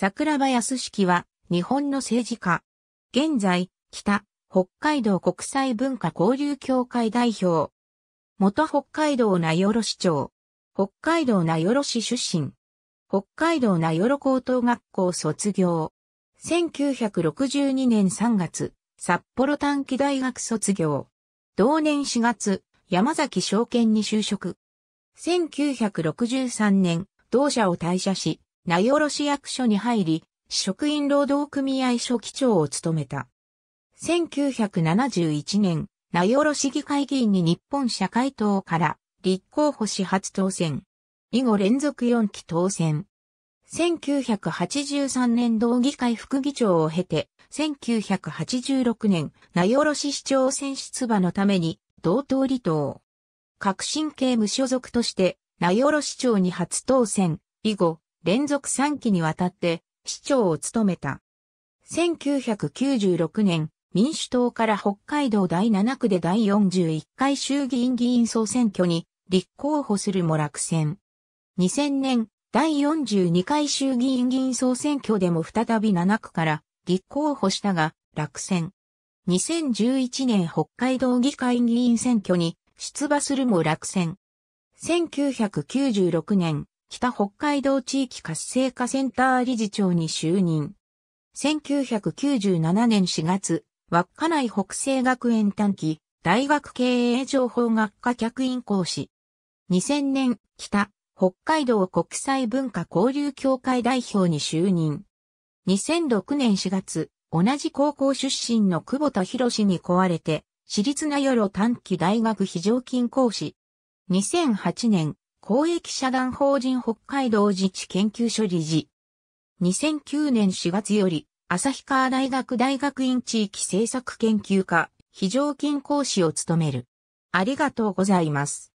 桜庭康式は、日本の政治家。現在、北、北海道国際文化交流協会代表。元北海道名寄市長。北海道名寄市出身。北海道名寄高等学校卒業。1962年3月、札幌短期大学卒業。同年4月、山崎証券に就職。1963年、同社を退社し、名寄市役所に入り、職員労働組合書記長を務めた。1971年、名寄市議会議員に日本社会党から立候補し初当選。以後連続4期当選。1983年同議会副議長を経て、1986年、名寄市市長選出馬のために、同党離党。革新系無所属として、名寄市長に初当選。以後、連続3期にわたって市長を務めた。1996年、民主党から北海道第7区で第41回衆議院議員総選挙に立候補するも落選。2000年、第42回衆議院議員総選挙でも再び7区から立候補したが落選。2011年北海道議会議員選挙に出馬するも落選。1996年北北海道地域活性化センター理事長に就任。1997年4月、稚内北西学園短期大学経営情報学科客員講師。2000年、北、北海道国際文化交流協会代表に就任。2006年4月、同じ高校出身の久保田博に壊れて、私立名寄短期大学非常勤講師。2008年、公益社団法人北海道自治研究所理事。2009年4月より、旭川大学大学院地域政策研究科、非常勤講師を務める。ありがとうございます。